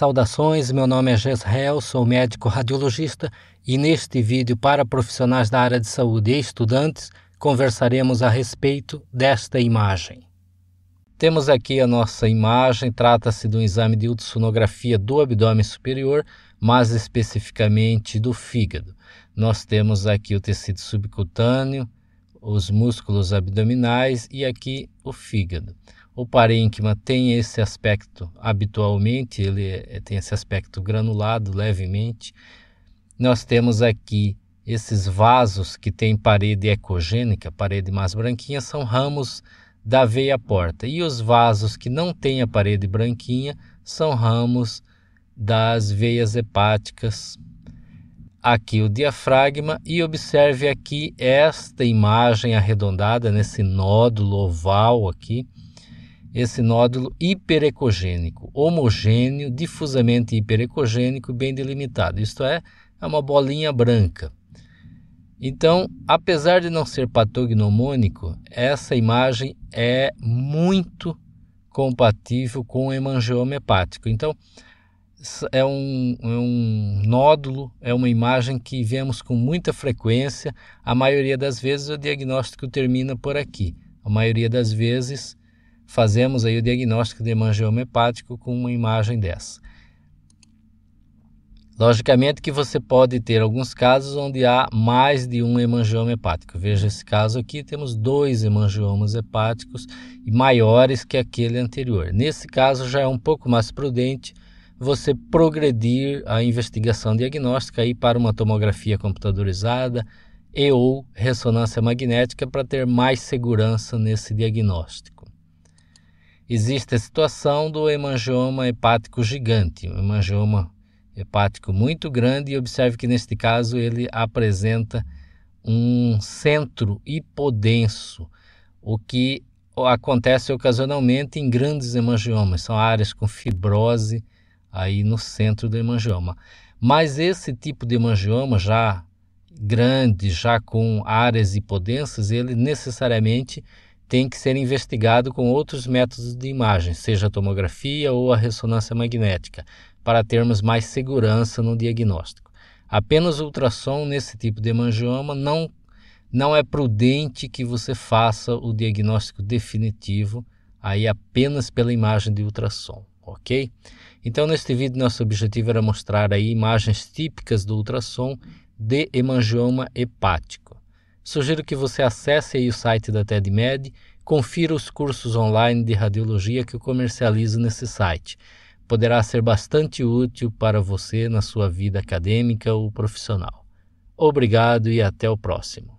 Saudações, meu nome é Gesrael, sou médico radiologista e neste vídeo para profissionais da área de saúde e estudantes conversaremos a respeito desta imagem. Temos aqui a nossa imagem, trata-se de um exame de ultrassonografia do abdômen superior, mais especificamente do fígado. Nós temos aqui o tecido subcutâneo, os músculos abdominais e aqui o fígado. O parênquima tem esse aspecto habitualmente, ele é, é, tem esse aspecto granulado levemente. Nós temos aqui esses vasos que têm parede ecogênica, parede mais branquinha, são ramos da veia porta. E os vasos que não têm a parede branquinha são ramos das veias hepáticas aqui o diafragma e observe aqui esta imagem arredondada nesse nódulo oval aqui, esse nódulo hiperecogênico, homogêneo, difusamente hiperecogênico, bem delimitado. Isto é, é uma bolinha branca. Então, apesar de não ser patognomônico, essa imagem é muito compatível com o hemangioma hepático. Então, é um, é um nódulo, é uma imagem que vemos com muita frequência. A maioria das vezes o diagnóstico termina por aqui. A maioria das vezes fazemos aí o diagnóstico de hemangioma hepático com uma imagem dessa. Logicamente que você pode ter alguns casos onde há mais de um hemangioma hepático. Veja esse caso aqui, temos dois hemangiomas hepáticos e maiores que aquele anterior. Nesse caso já é um pouco mais prudente você progredir a investigação diagnóstica aí para uma tomografia computadorizada e ou ressonância magnética para ter mais segurança nesse diagnóstico. Existe a situação do hemangioma hepático gigante, um hemangioma hepático muito grande e observe que neste caso ele apresenta um centro hipodenso, o que acontece ocasionalmente em grandes hemangiomas, são áreas com fibrose aí no centro do hemangioma. Mas esse tipo de hemangioma já grande, já com áreas hipodensas, ele necessariamente tem que ser investigado com outros métodos de imagem, seja a tomografia ou a ressonância magnética, para termos mais segurança no diagnóstico. Apenas ultrassom nesse tipo de hemangioma não, não é prudente que você faça o diagnóstico definitivo aí apenas pela imagem de ultrassom ok? Então neste vídeo nosso objetivo era mostrar aí imagens típicas do ultrassom de hemangioma hepático. Sugiro que você acesse o site da TEDmed, confira os cursos online de radiologia que eu comercializo nesse site. Poderá ser bastante útil para você na sua vida acadêmica ou profissional. Obrigado e até o próximo.